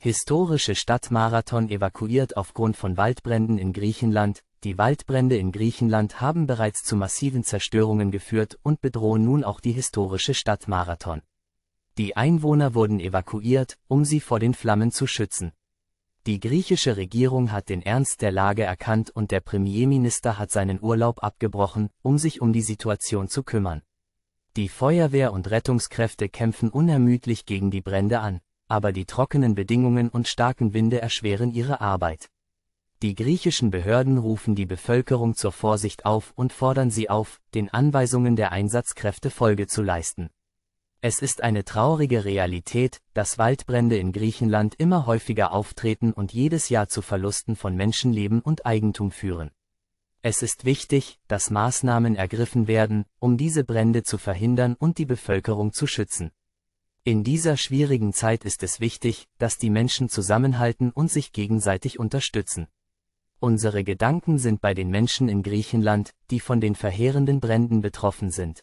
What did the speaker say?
Historische Stadt Marathon evakuiert aufgrund von Waldbränden in Griechenland. Die Waldbrände in Griechenland haben bereits zu massiven Zerstörungen geführt und bedrohen nun auch die historische Stadt Marathon. Die Einwohner wurden evakuiert, um sie vor den Flammen zu schützen. Die griechische Regierung hat den Ernst der Lage erkannt und der Premierminister hat seinen Urlaub abgebrochen, um sich um die Situation zu kümmern. Die Feuerwehr und Rettungskräfte kämpfen unermüdlich gegen die Brände an aber die trockenen Bedingungen und starken Winde erschweren ihre Arbeit. Die griechischen Behörden rufen die Bevölkerung zur Vorsicht auf und fordern sie auf, den Anweisungen der Einsatzkräfte Folge zu leisten. Es ist eine traurige Realität, dass Waldbrände in Griechenland immer häufiger auftreten und jedes Jahr zu Verlusten von Menschenleben und Eigentum führen. Es ist wichtig, dass Maßnahmen ergriffen werden, um diese Brände zu verhindern und die Bevölkerung zu schützen. In dieser schwierigen Zeit ist es wichtig, dass die Menschen zusammenhalten und sich gegenseitig unterstützen. Unsere Gedanken sind bei den Menschen in Griechenland, die von den verheerenden Bränden betroffen sind.